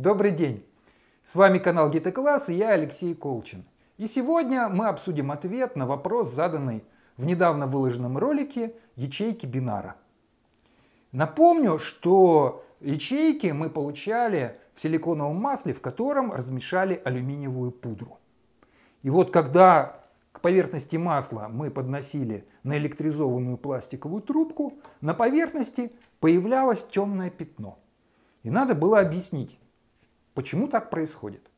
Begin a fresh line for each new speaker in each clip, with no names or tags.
Добрый день! С вами канал Гитокласс и я Алексей Колчин. И сегодня мы обсудим ответ на вопрос, заданный в недавно выложенном ролике ячейки бинара. Напомню, что ячейки мы получали в силиконовом масле, в котором размешали алюминиевую пудру. И вот когда к поверхности масла мы подносили наэлектризованную пластиковую трубку, на поверхности появлялось темное пятно. И надо было объяснить, Почему так происходит?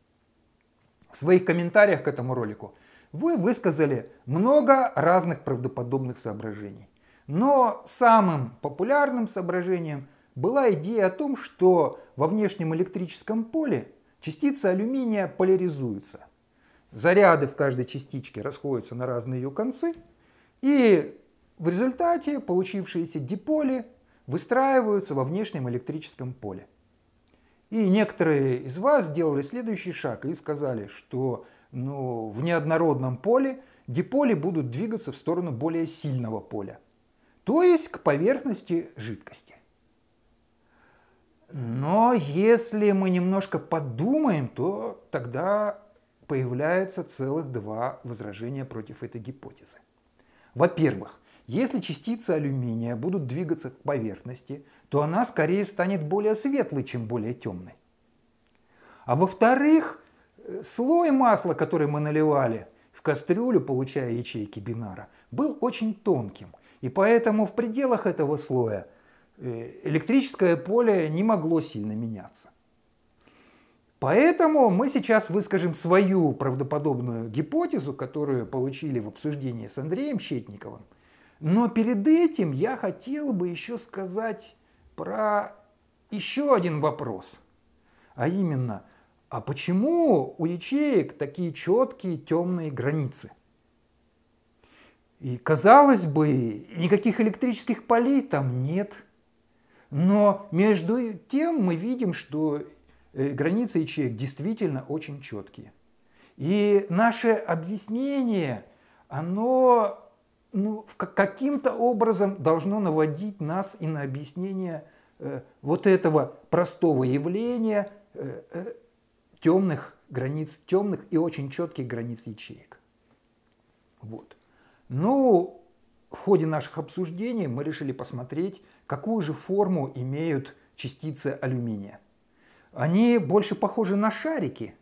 В своих комментариях к этому ролику вы высказали много разных правдоподобных соображений. Но самым популярным соображением была идея о том, что во внешнем электрическом поле частицы алюминия поляризуются. Заряды в каждой частичке расходятся на разные ее концы, и в результате получившиеся диполи выстраиваются во внешнем электрическом поле. И некоторые из вас сделали следующий шаг и сказали, что ну, в неоднородном поле диполи будут двигаться в сторону более сильного поля, то есть к поверхности жидкости. Но если мы немножко подумаем, то тогда появляется целых два возражения против этой гипотезы. Во-первых, если частицы алюминия будут двигаться к поверхности, то она скорее станет более светлой, чем более темной. А во-вторых, э, слой масла, который мы наливали в кастрюлю, получая ячейки бинара, был очень тонким. И поэтому в пределах этого слоя э, электрическое поле не могло сильно меняться. Поэтому мы сейчас выскажем свою правдоподобную гипотезу, которую получили в обсуждении с Андреем Щетниковым – но перед этим я хотел бы еще сказать про еще один вопрос. А именно, а почему у ячеек такие четкие темные границы? И казалось бы, никаких электрических полей там нет. Но между тем мы видим, что э, границы ячеек действительно очень четкие. И наше объяснение, оно ну, каким-то образом должно наводить нас и на объяснение э, вот этого простого явления э, э, темных границ, темных и очень четких границ ячеек. Вот. Ну, в ходе наших обсуждений мы решили посмотреть, какую же форму имеют частицы алюминия. Они больше похожи на шарики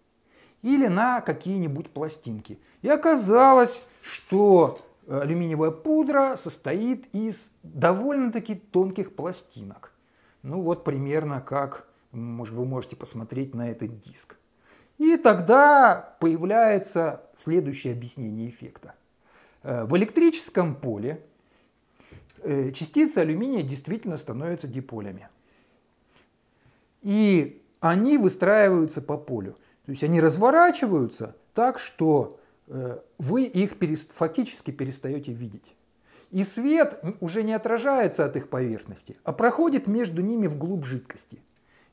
или на какие-нибудь пластинки. И оказалось, что Э, алюминиевая пудра состоит из довольно-таки тонких пластинок. Ну вот примерно как может, вы можете посмотреть на этот диск. И тогда появляется следующее объяснение эффекта. Э, в электрическом поле э, частицы алюминия действительно становятся диполями. И они выстраиваются по полю. То есть они разворачиваются так, что Э, вы их перест... фактически перестаете видеть. И свет уже не отражается от их поверхности, а проходит между ними вглубь жидкости.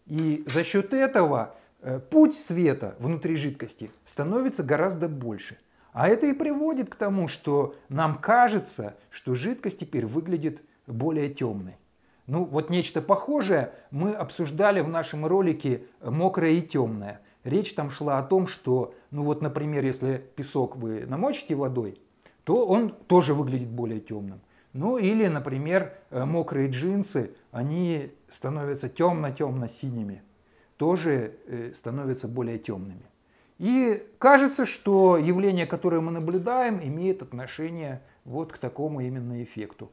И за счет этого э, путь света внутри жидкости становится гораздо больше. А это и приводит к тому, что нам кажется, что жидкость теперь выглядит более темной. Ну вот нечто похожее мы обсуждали в нашем ролике «Мокрое и темное». Речь там шла о том, что, ну вот, например, если песок вы намочите водой, то он тоже выглядит более темным. Ну или, например, э, мокрые джинсы, они становятся темно-темно-синими, тоже э, становятся более темными. И кажется, что явление, которое мы наблюдаем, имеет отношение вот к такому именно эффекту,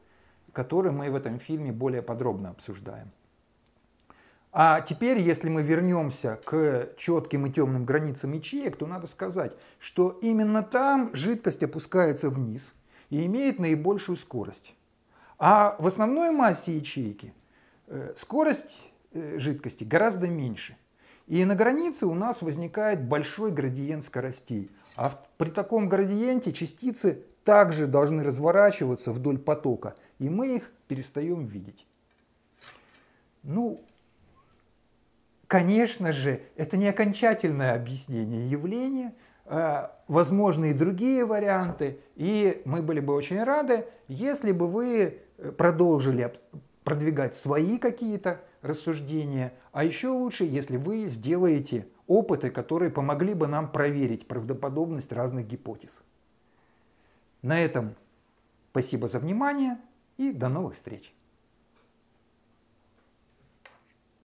который мы в этом фильме более подробно обсуждаем. А теперь, если мы вернемся к четким и темным границам ячеек, то надо сказать, что именно там жидкость опускается вниз и имеет наибольшую скорость. А в основной массе ячейки э, скорость э, жидкости гораздо меньше. И на границе у нас возникает большой градиент скоростей. А при таком градиенте частицы также должны разворачиваться вдоль потока, и мы их перестаем видеть. Ну, Конечно же, это не окончательное объяснение явления, а, возможны и другие варианты, и мы были бы очень рады, если бы вы э, продолжили продвигать свои какие-то рассуждения, а еще лучше, если вы сделаете опыты, которые помогли бы нам проверить правдоподобность разных гипотез. На этом спасибо за внимание и до новых встреч!